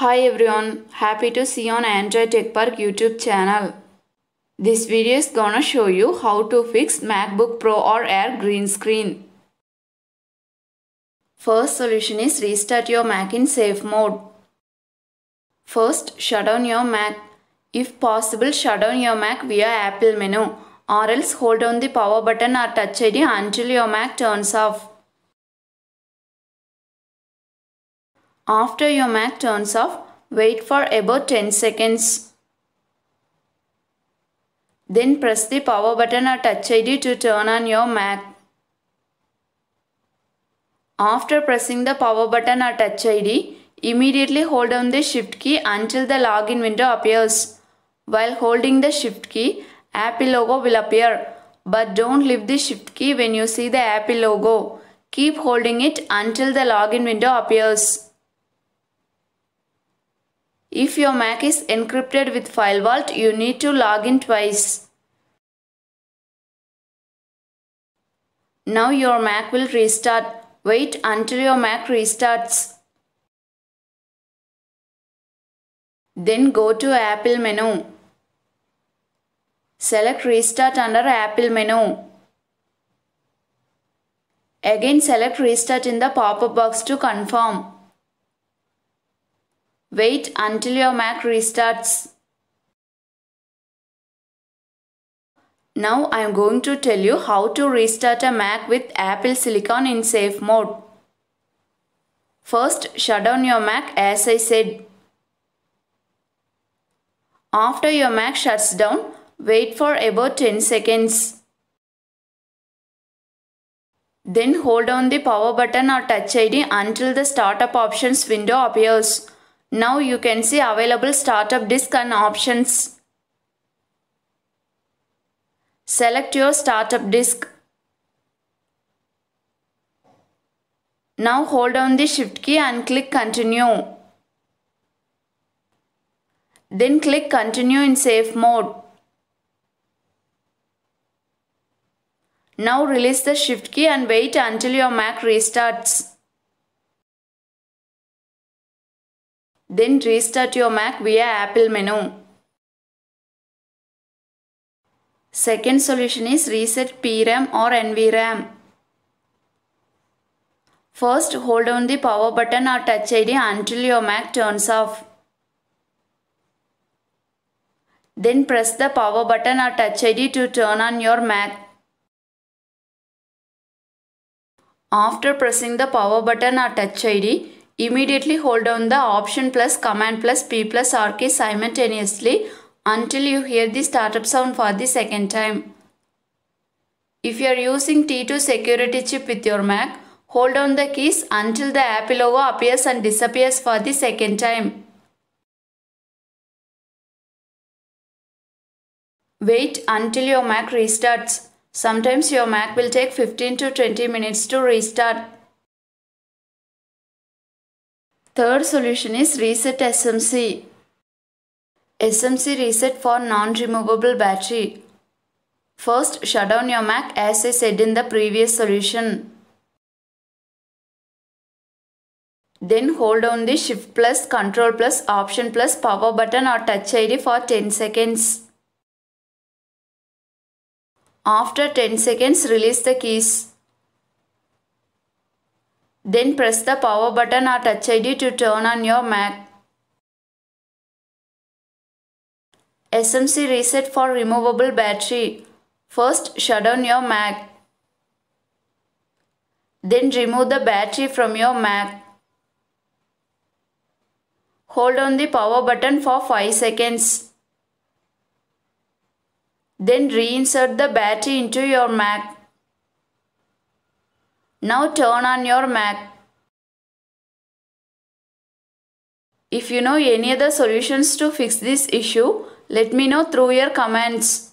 Hi everyone, happy to see you on Android Tech Park YouTube channel. This video is gonna show you how to fix MacBook Pro or Air green screen. First solution is restart your Mac in safe mode. First, shut down your Mac. If possible, shut down your Mac via Apple menu or else hold down the power button or touch ID until your Mac turns off. After your Mac turns off, wait for about 10 seconds. Then press the power button or touch ID to turn on your Mac. After pressing the power button or touch ID, immediately hold down the shift key until the login window appears. While holding the shift key, Apple logo will appear. But don't leave the shift key when you see the Apple logo. Keep holding it until the login window appears. If your Mac is encrypted with FileVault, you need to log in twice. Now your Mac will restart. Wait until your Mac restarts. Then go to Apple menu. Select Restart under Apple menu. Again select Restart in the pop-up box to confirm. Wait until your Mac restarts. Now I am going to tell you how to restart a Mac with Apple Silicon in safe mode. First shut down your Mac as I said. After your Mac shuts down, wait for about 10 seconds. Then hold on the power button or touch ID until the startup options window appears. Now you can see available startup disk and options. Select your startup disk. Now hold down the shift key and click continue. Then click continue in safe mode. Now release the shift key and wait until your Mac restarts. Then restart your Mac via Apple menu. Second solution is reset PRAM or NVRAM. First, hold down the power button or touch ID until your Mac turns off. Then press the power button or touch ID to turn on your Mac. After pressing the power button or touch ID, Immediately hold down the Option plus Command plus P plus R key simultaneously until you hear the startup sound for the second time. If you are using T2 security chip with your Mac, hold down the keys until the Apple logo appears and disappears for the second time. Wait until your Mac restarts. Sometimes your Mac will take 15 to 20 minutes to restart. Third solution is reset SMC. SMC reset for non-removable battery. First, shut down your Mac as I said in the previous solution. Then hold down the Shift plus Control plus Option plus Power button or Touch ID for 10 seconds. After 10 seconds, release the keys. Then press the power button or touch ID to turn on your Mac. SMC reset for removable battery. First shut down your Mac. Then remove the battery from your Mac. Hold on the power button for 5 seconds. Then reinsert the battery into your Mac. Now turn on your Mac. If you know any other solutions to fix this issue, let me know through your comments.